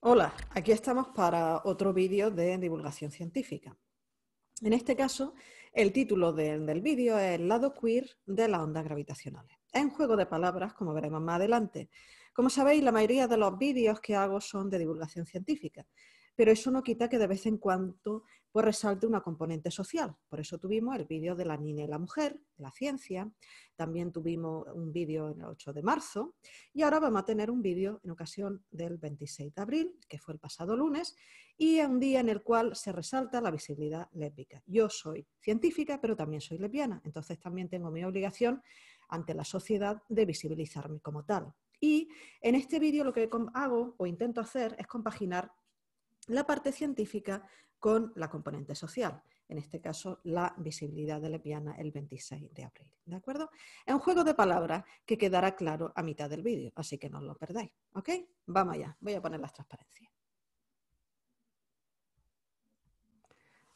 Hola, aquí estamos para otro vídeo de divulgación científica. En este caso, el título del vídeo es El lado queer de las ondas gravitacionales. Es un juego de palabras, como veremos más adelante. Como sabéis, la mayoría de los vídeos que hago son de divulgación científica, pero eso no quita que de vez en cuando pues resalte una componente social. Por eso tuvimos el vídeo de la niña y la mujer, la ciencia, también tuvimos un vídeo en el 8 de marzo y ahora vamos a tener un vídeo en ocasión del 26 de abril, que fue el pasado lunes, y un día en el cual se resalta la visibilidad lésbica. Yo soy científica, pero también soy lesbiana, entonces también tengo mi obligación ante la sociedad de visibilizarme como tal. Y en este vídeo lo que hago o intento hacer es compaginar la parte científica con la componente social, en este caso la visibilidad de lesbiana el 26 de abril. ¿De acuerdo? Es un juego de palabras que quedará claro a mitad del vídeo, así que no os lo perdáis. ¿Ok? Vamos allá, voy a poner las transparencias.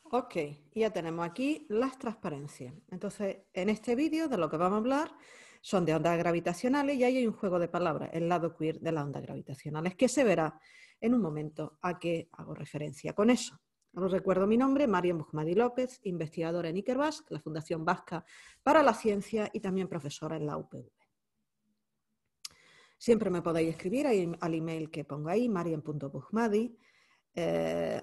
Ok, ya tenemos aquí las transparencias. Entonces, en este vídeo de lo que vamos a hablar son de ondas gravitacionales y ahí hay un juego de palabras, el lado queer de las ondas gravitacionales, que se verá en un momento a qué hago referencia con eso. Os recuerdo mi nombre, Marian Bujmadi López, investigadora en IkerVasc, la Fundación Vasca para la Ciencia y también profesora en la UPV. Siempre me podéis escribir al email que pongo ahí, marian.bujmadi, eh,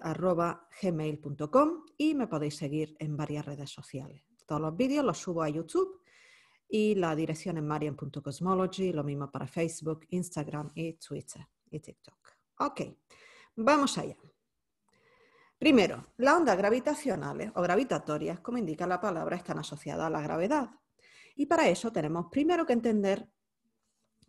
y me podéis seguir en varias redes sociales. Todos los vídeos los subo a YouTube y la dirección es marian.cosmology, lo mismo para Facebook, Instagram y Twitter y TikTok. Ok, vamos allá. Primero, las ondas gravitacionales o gravitatorias, como indica la palabra, están asociadas a la gravedad. Y para eso tenemos primero que entender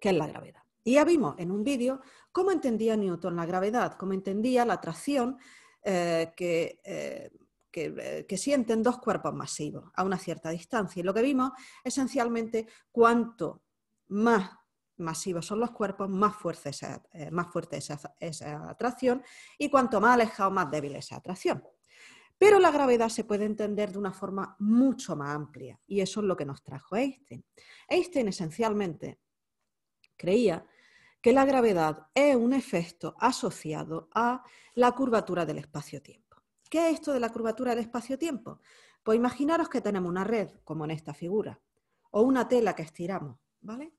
qué es la gravedad. Y ya vimos en un vídeo cómo entendía Newton la gravedad, cómo entendía la atracción eh, que, eh, eh, que, sienten dos cuerpos masivos a una cierta distancia. Y lo que vimos esencialmente cuánto más masivos son los cuerpos, más fuerte, esa, eh, más fuerte esa, atracción y cuanto más alejado, más débil esa atracción. Pero la gravedad se puede entender de una forma mucho más amplia y eso es lo que nos trajo Einstein. Einstein esencialmente creía que la gravedad es un efecto asociado a la curvatura del espacio-tiempo. ¿Qué es esto de la curvatura del espacio-tiempo? Pues imaginaros que tenemos una red, como en esta figura, o una tela que estiramos, ¿vale?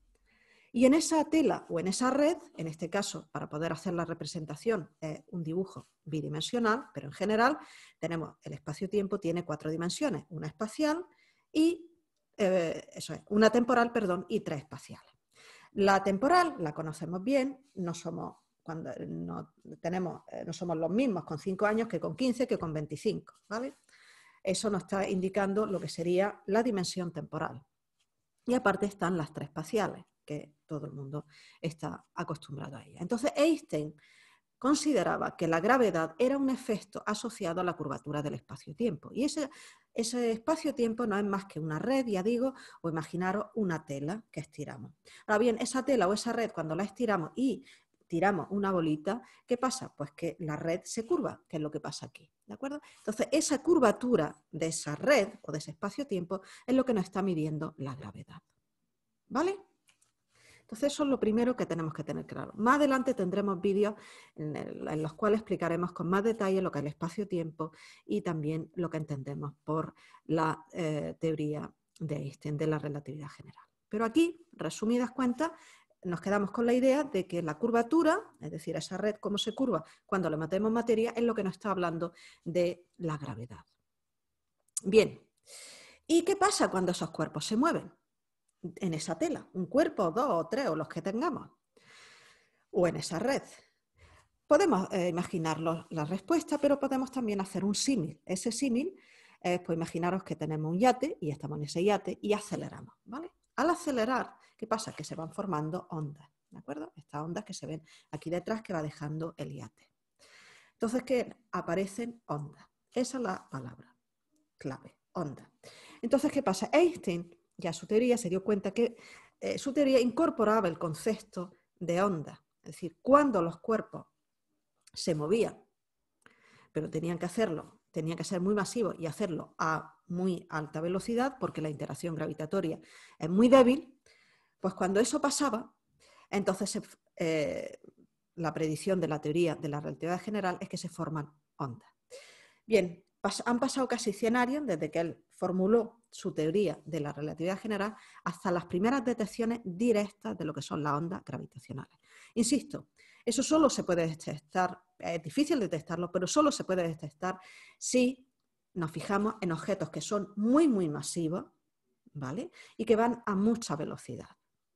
Y en esa tela o en esa red, en este caso, para poder hacer la representación, un dibujo bidimensional, pero en general tenemos el espacio-tiempo tiene cuatro dimensiones, una espacial y eh, eso es, una temporal, perdón, y tres espaciales. La temporal la conocemos bien, no somos cuando no tenemos, eh, no somos los mismos con cinco años que con 15 que con 25, ¿vale? Eso nos está indicando lo que sería la dimensión temporal. Y aparte están las tres espaciales que todo el mundo está acostumbrado a ella. Entonces Einstein consideraba que la gravedad era un efecto asociado a la curvatura del espacio-tiempo. Y ese, ese espacio-tiempo no es más que una red, ya digo, o imaginaros una tela que estiramos. Ahora bien, esa tela o esa red, cuando la estiramos y tiramos una bolita, ¿qué pasa? Pues que la red se curva, que es lo que pasa aquí, ¿de acuerdo? Entonces, esa curvatura de esa red o de ese espacio-tiempo es lo que nos está midiendo la gravedad, ¿vale? Entonces eso es lo primero que tenemos que tener claro. Más adelante tendremos vídeos en, los cuales explicaremos con más detalle lo que es el espacio-tiempo y también lo que entendemos por la eh, teoría de Einstein de la relatividad general. Pero aquí, resumidas cuentas, nos quedamos con la idea de que la curvatura, es decir, esa red cómo se curva cuando le metemos materia, es lo que nos está hablando de la gravedad. Bien, ¿y qué pasa cuando esos cuerpos se mueven? en esa tela, un cuerpo, dos o tres o los que tengamos, o en esa red. Podemos eh, imaginar la respuesta, pero podemos también hacer un símil. Ese símil, pues imaginaros que tenemos un yate y estamos en ese yate y aceleramos, ¿vale? Al acelerar, ¿qué pasa? Que se van formando ondas, ¿de acuerdo? Estas ondas que se ven aquí detrás que va dejando el yate. Entonces, que aparecen ondas. Esa es la palabra clave, onda. Entonces, ¿qué pasa? Einstein ya su teoría se dio cuenta que eh, su teoría incorporaba el concepto de onda, es decir, cuando los cuerpos se movían, pero tenían que hacerlo, tenían que ser muy masivos y hacerlo a muy alta velocidad porque la interacción gravitatoria es muy débil, pues cuando eso pasaba, entonces eh, la predicción de la teoría de la relatividad general es que se forman ondas. Bien, han pasado casi 100 años desde que él formuló su teoría de la relatividad general hasta las primeras detecciones directas de lo que son las ondas gravitacionales. Insisto, eso solo se puede detectar, es difícil detectarlo, pero solo se puede detectar si nos fijamos en objetos que son muy, muy masivos, ¿vale? Y que van a mucha velocidad.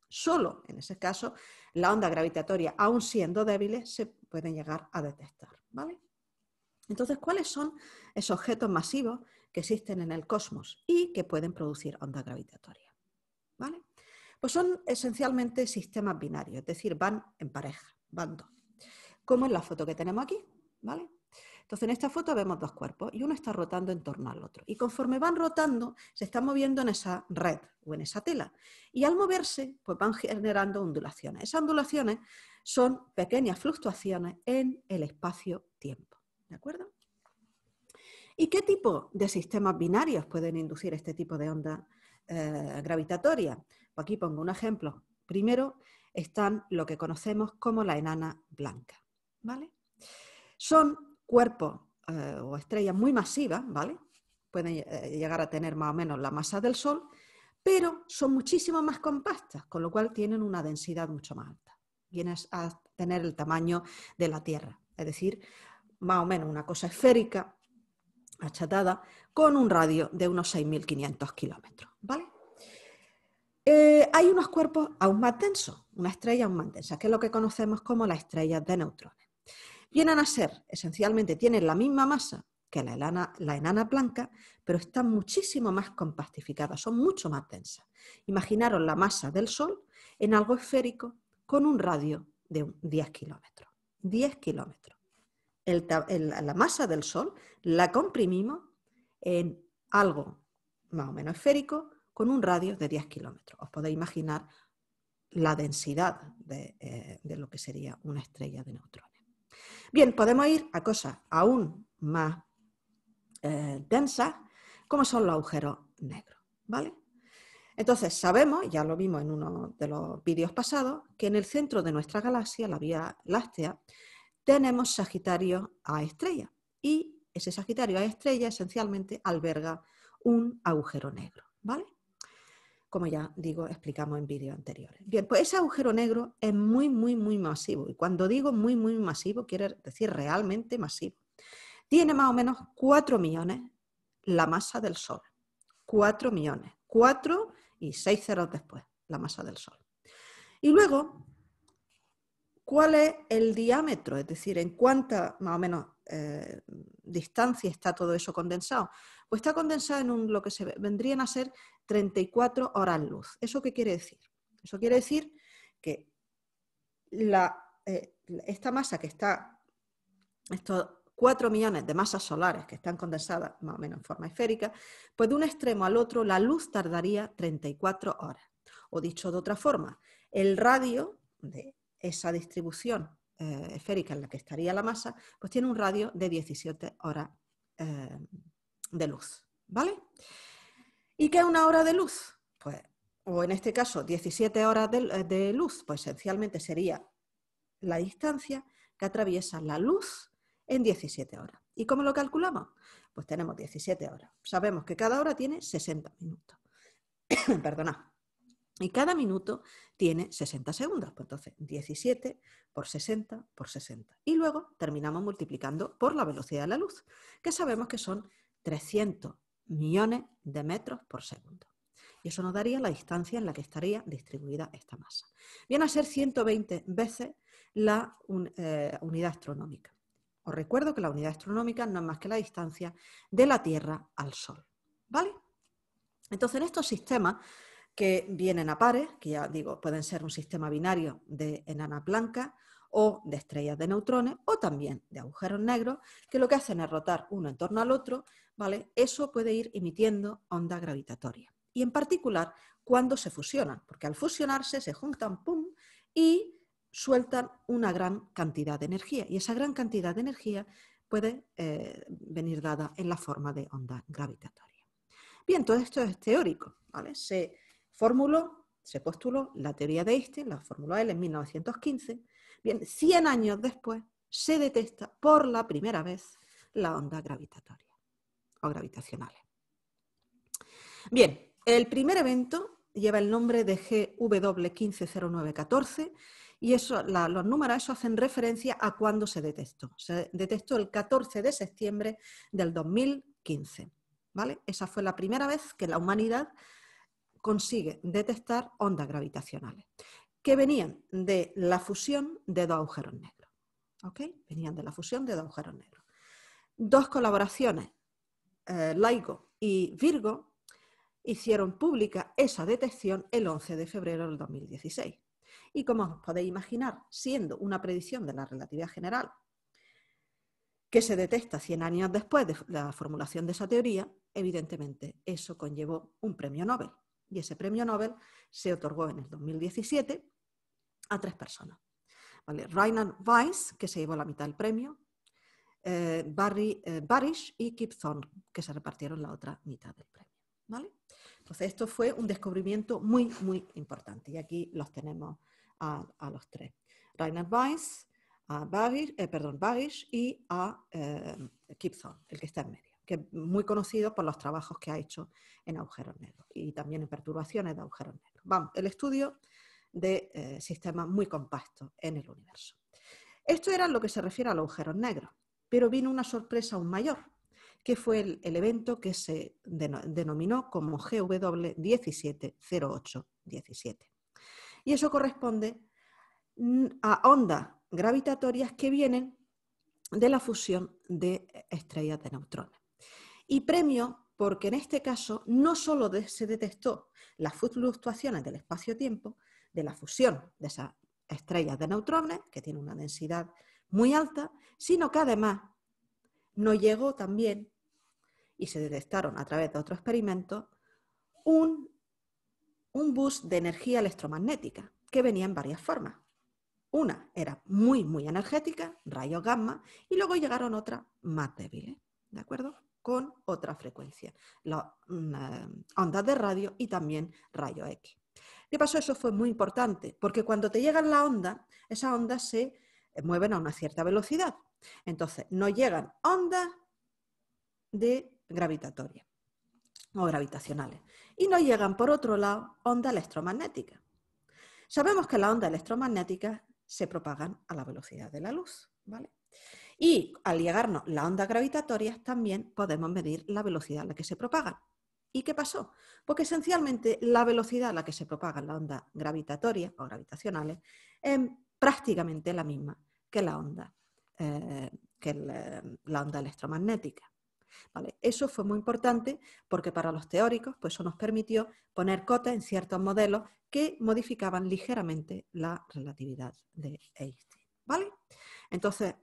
Solo en ese caso, la onda gravitatoria, aún siendo débiles, se pueden llegar a detectar, ¿vale? Entonces, ¿cuáles son esos objetos masivos que existen en el cosmos y que pueden producir onda gravitatoria. ¿Vale? Pues son esencialmente sistemas binarios, es decir, van en pareja, van dos. Como en la foto que tenemos aquí, ¿vale? Entonces, en esta foto vemos dos cuerpos y uno está rotando en torno al otro. Y conforme van rotando, se están moviendo en esa red o en esa tela. Y al moverse, pues van generando ondulaciones. Esas ondulaciones son pequeñas fluctuaciones en el espacio-tiempo. ¿De acuerdo? ¿Y qué tipo de sistemas binarios pueden inducir este tipo de onda eh, gravitatoria? Aquí pongo un ejemplo. Primero están lo que conocemos como la enana blanca. ¿vale? Son cuerpos eh, o estrellas muy masivas, ¿vale? pueden eh, llegar a tener más o menos la masa del Sol, pero son muchísimo más compactas, con lo cual tienen una densidad mucho más alta. Vienen a tener el tamaño de la Tierra, es decir, más o menos una cosa esférica achatada con un radio de unos 6.500 kilómetros. ¿vale? Eh, hay unos cuerpos aún más densos, una estrella aún más densa, que es lo que conocemos como las estrellas de neutrones. Vienen a ser, esencialmente, tienen la misma masa que la enana, la enana blanca, pero están muchísimo más compactificadas, son mucho más densas. Imaginaros la masa del Sol en algo esférico con un radio de 10 kilómetros. 10 kilómetros la masa del Sol la comprimimos en algo más o menos esférico con un radio de 10 kilómetros. Os podéis imaginar la densidad eh, de, lo que sería una estrella de neutrones. Bien, podemos ir a cosas aún más eh, densas, como son los agujeros negros, ¿vale? Entonces sabemos, ya lo vimos en uno de los vídeos pasados, que en el centro de nuestra galaxia, la Vía Láctea, tenemos Sagitario a estrella y ese Sagitario a estrella esencialmente alberga un agujero negro, ¿vale? Como ya digo, explicamos en vídeos anteriores. Bien, pues ese agujero negro es muy, muy, muy masivo. Y cuando digo muy, muy masivo, quiere decir realmente masivo. Tiene más o menos 4 millones la masa del Sol. 4 millones. 4 y 6 ceros después, la masa del Sol. Y luego cuál es el diámetro, es decir, en cuánta más o menos eh, distancia está todo eso condensado. Pues está condensado en un, lo que se vendrían a ser 34 horas luz. ¿Eso qué quiere decir? Eso quiere decir que eh, esta masa que está, estos 4 millones de masas solares que están condensadas más o menos en forma esférica, pues de un extremo al otro la luz tardaría 34 horas. O dicho de otra forma, el radio de esa distribución eh, esférica en la que estaría la masa, pues tiene un radio de 17 horas eh, de luz. ¿Vale? ¿Y qué es una hora de luz? Pues, o en este caso, 17 horas de, eh, de luz, pues esencialmente sería la distancia que atraviesa la luz en 17 horas. ¿Y cómo lo calculamos? Pues tenemos 17 horas. Sabemos que cada hora tiene 60 minutos. Perdona. Y cada minuto tiene 60 segundos. Pues entonces, 17 por 60 por 60. Y luego terminamos multiplicando por la velocidad de la luz, que sabemos que son 300 millones de metros por segundo. Y eso nos daría la distancia en la que estaría distribuida esta masa. Viene a ser 120 veces la eh, unidad astronómica. Os recuerdo que la unidad astronómica no es más que la distancia de la Tierra al Sol. ¿Vale? Entonces, en estos sistemas que vienen a pares, que ya digo, pueden ser un sistema binario de enana blanca o de estrellas de neutrones o también de agujeros negros, que lo que hacen es rotar uno en torno al otro, ¿vale? Eso puede ir emitiendo onda gravitatoria. Y en particular cuando se fusionan, porque al fusionarse se juntan, ¡pum!, y sueltan una gran cantidad de energía. Y esa gran cantidad de energía puede eh, venir dada en la forma de onda gravitatoria. Bien, todo esto es teórico, ¿vale? Se Formuló, se postuló la teoría de Einstein, la formuló él en 1915. Bien, 100 años después se detecta por la primera vez la onda gravitatoria o gravitacionales. Bien, el primer evento lleva el nombre de GW150914 y eso, los números eso hacen referencia a cuándo se detectó. Se detectó el 14 de septiembre del 2015. ¿vale? Esa fue la primera vez que la humanidad consigue detectar ondas gravitacionales que venían de la fusión de dos agujeros negros. Venían de la fusión de dos agujeros negros. Dos colaboraciones, eh, Laigo y Virgo, hicieron pública esa detección el 11 de febrero del 2016. Y como os podéis imaginar, siendo una predicción de la relatividad general que se detecta 100 años después de la formulación de esa teoría, evidentemente eso conllevó un premio Nobel. Y ese premio Nobel se otorgó en el 2017 a tres personas. ¿Vale? Reinhard Weiss, que se llevó la mitad del premio, eh, Barry, eh, Barish y Kip Thorne, que se repartieron la otra mitad del premio. ¿Vale? Entonces, esto fue un descubrimiento muy, muy importante. Y aquí los tenemos a, los tres. Reinhard Weiss, a Barish, eh, perdón, Barish y a Kip Thorne, el que está en medio que muy conocido por los trabajos que ha hecho en agujeros negros y también en perturbaciones de agujeros negros. Vamos, el estudio de eh, sistemas muy compactos en el universo. Esto era lo que se refiere a los agujeros negros, pero vino una sorpresa aún mayor, que fue el, evento que se denominó como GW 170817. Y eso corresponde a ondas gravitatorias que vienen de la fusión de estrellas de neutrones y premio porque en este caso no solo se detectó las fluctuaciones del espacio-tiempo de la fusión de esas estrellas de neutrones, que tiene una densidad muy alta, sino que además nos llegó también, y se detectaron a través de otro experimento, un, bus de energía electromagnética que venía en varias formas. Una era muy, muy energética, rayos gamma, y luego llegaron otras más débiles. ¿De acuerdo? con otra frecuencia, la mm, eh, ondas de radio y también rayo X. ¿Qué pasó? Eso fue muy importante, porque cuando te llegan la onda, esas ondas se eh, mueven a una cierta velocidad. Entonces, no llegan ondas de gravitatoria o gravitacionales. Y no llegan, por otro lado, ondas electromagnéticas. Sabemos que las ondas electromagnéticas se propagan a la velocidad de la luz, ¿vale? Y al llegarnos las ondas gravitatorias, también podemos medir la velocidad a la que se propagan. ¿Y qué pasó? Porque pues esencialmente la velocidad a la que se propagan las ondas gravitatorias o gravitacionales es prácticamente la misma que la onda, eh, que eh, la, onda electromagnética. ¿Vale? Eso fue muy importante porque para los teóricos pues eso nos permitió poner cotas en ciertos modelos que modificaban ligeramente la relatividad de Einstein. ¿vale? Entonces,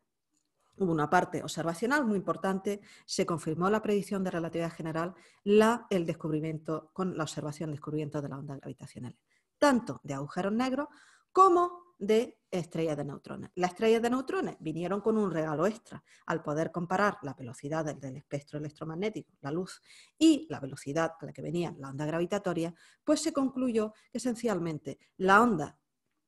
Hubo una parte observacional muy importante, se confirmó la predicción de relatividad general, el descubrimiento con la observación, descubrimiento de las ondas gravitacionales, tanto de agujeros negros como de estrellas de neutrones. Las estrellas de neutrones vinieron con un regalo extra al poder comparar la velocidad del espectro electromagnético, la luz, y la velocidad a la que venía la onda gravitatoria, pues se concluyó que esencialmente la onda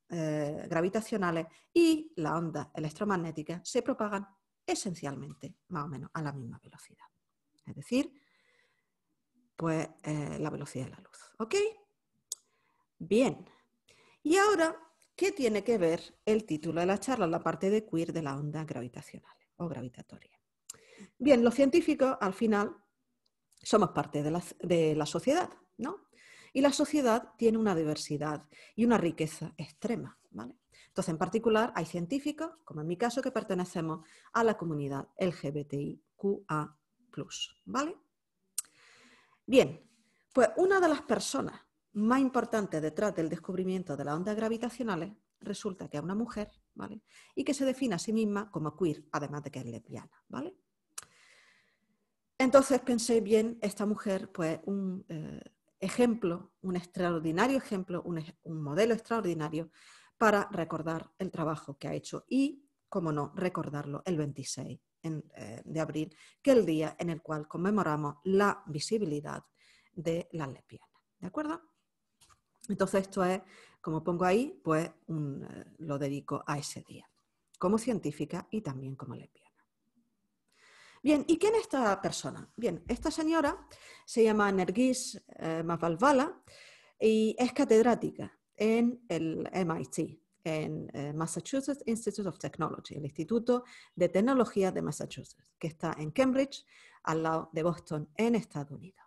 eh, gravitacionales y la onda electromagnética se propagan esencialmente más o menos a la misma velocidad. Es decir, pues eh, la velocidad de la luz. ¿Ok? Bien. Y ahora, ¿qué tiene que ver el título de la charla, la parte de queer de la onda gravitacional o gravitatoria? Bien, los científicos al final somos parte de la, de la sociedad, ¿no? Y la sociedad tiene una diversidad y una riqueza extrema, ¿vale? Entonces, en particular, hay científicos, como en mi caso, que pertenecemos a la comunidad LGBTIQA. ¿Vale? Bien, pues una de las personas más importantes detrás del descubrimiento de las ondas gravitacionales resulta que es una mujer, ¿vale? Y que se define a sí misma como queer, además de que es lesbiana, ¿vale? Entonces pensé bien, esta mujer, pues un eh, ejemplo, un extraordinario ejemplo, un modelo extraordinario para recordar el trabajo que ha hecho y, como no, recordarlo el 26 eh, de abril, que es el día en el cual conmemoramos la visibilidad de las lesbianas. ¿De acuerdo? Entonces, esto es, como pongo ahí, pues eh, lo dedico a ese día, como científica y también como lesbiana. Bien, ¿y quién es esta persona? Bien, esta señora se llama Nergis eh, Mavalvala y es catedrática en el MIT, en eh, Massachusetts Institute of Technology, el Instituto de Tecnología de Massachusetts, que está en Cambridge, al lado de Boston, en Estados Unidos.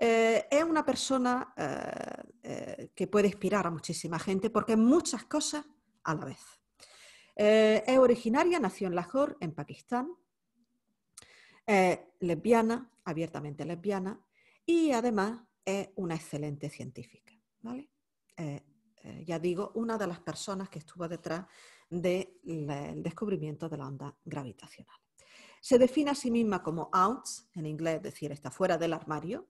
Eh, es una persona eh, que puede inspirar a muchísima gente porque es muchas cosas a la vez. es originaria, nació en Lahore, en Pakistán, lesbiana, abiertamente lesbiana, y además es una excelente científica. ¿vale? Eh, eh, ya digo, una de las personas que estuvo detrás del eh, descubrimiento de la onda gravitacional. Se define a sí misma como out, en inglés, es decir, está fuera del armario.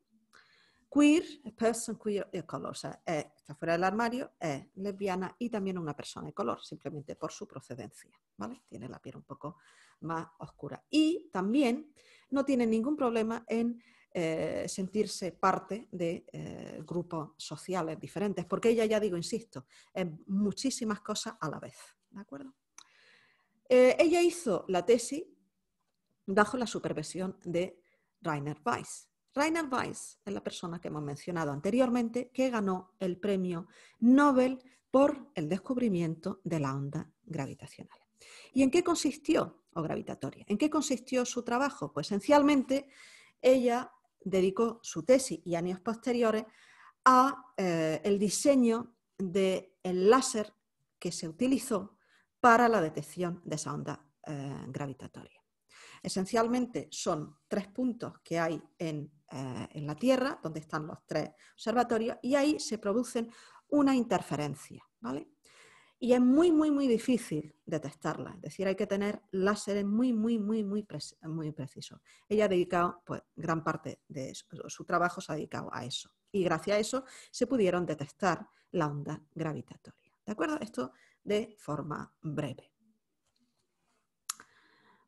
Queer, person queer color, está fuera del armario, es lesbiana y también una persona de color, simplemente por su procedencia, ¿vale? Tiene la piel un poco más oscura. Y también no tiene ningún problema en eh, sentirse parte de eh, grupos sociales diferentes, porque ella, ya digo, insisto, es muchísimas cosas a la vez. ¿De acuerdo? Eh, ella hizo la tesis bajo la supervisión de Rainer Weiss. Rainer Weiss es la persona que hemos mencionado anteriormente que ganó el premio Nobel por el descubrimiento de la onda gravitacional. ¿Y en qué consistió, o gravitatoria, en qué consistió su trabajo? Pues esencialmente ella dedicó su tesis y años posteriores a eh, el diseño del láser que se utilizó para la detección de esa onda eh, gravitatoria. Esencialmente son tres puntos que hay en, eh, en, la Tierra, donde están los tres observatorios, y ahí se producen una interferencia. ¿vale? Y es muy, muy, muy difícil detectarla. Es decir, hay que tener láseres muy, muy, muy, muy, muy precisos. Ella ha dedicado, pues, gran parte de su trabajo se ha dedicado a eso. Y gracias a eso se pudieron detectar la onda gravitatoria. ¿De acuerdo? Esto de forma breve.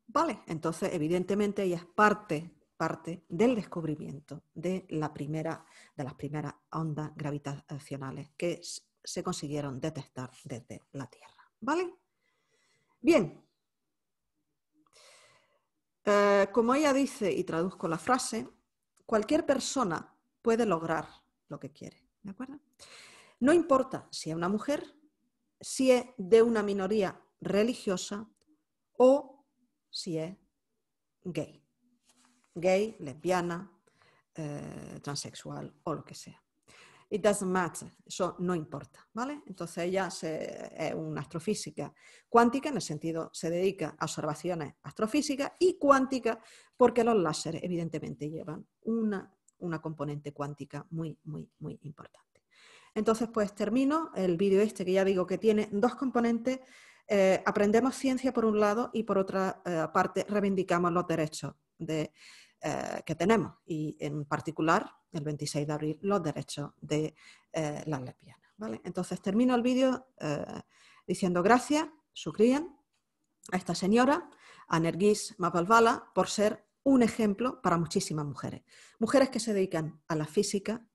Vale, entonces, evidentemente, ella es parte parte del descubrimiento de, la primera, de las primeras ondas gravitacionales que se consiguieron detectar desde la Tierra. ¿Vale? Bien. Eh, como ella dice, y traduzco la frase, cualquier persona puede lograr lo que quiere. ¿De acuerdo? No importa si es una mujer, si es de una minoría religiosa o si es gay. Gay, lesbiana, eh, transexual o lo que sea. It doesn't matter, eso no importa, ¿vale? Entonces ella es una astrofísica cuántica, en el sentido se dedica a observaciones astrofísicas y cuánticas, porque los láseres evidentemente llevan una, una componente cuántica muy, muy, muy importante. Entonces, pues termino el vídeo este que ya digo que tiene dos componentes. Eh, aprendemos ciencia por un lado y por otra eh, parte reivindicamos los derechos eh, que tenemos y en particular el 26 de abril, los derechos de eh, las lesbianas. ¿vale? Entonces termino el vídeo eh, diciendo gracias, cría, a esta señora, a Nergis Mapalvala, por ser un ejemplo para muchísimas mujeres. Mujeres que se dedican a la física,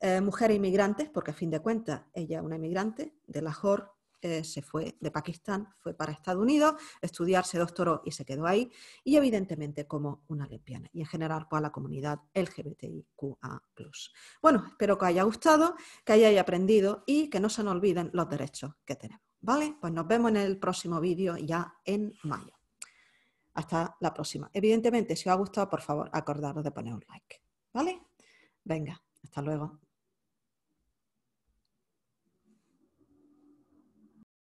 eh, mujeres inmigrantes, porque a fin de cuentas ella es una inmigrante de JOR, eh, se fue de Pakistán, fue para Estados Unidos, estudiarse doctoró y se quedó ahí, y evidentemente como una lesbiana, y en general para la comunidad LGBTIQA. Bueno, espero que haya gustado, que hayáis aprendido y que no se nos olviden los derechos que tenemos. ¿Vale? Pues nos vemos en el próximo vídeo ya en mayo. Hasta la próxima. Evidentemente, si os ha gustado, por favor, acordaros de poner un like. ¿Vale? Venga, hasta luego.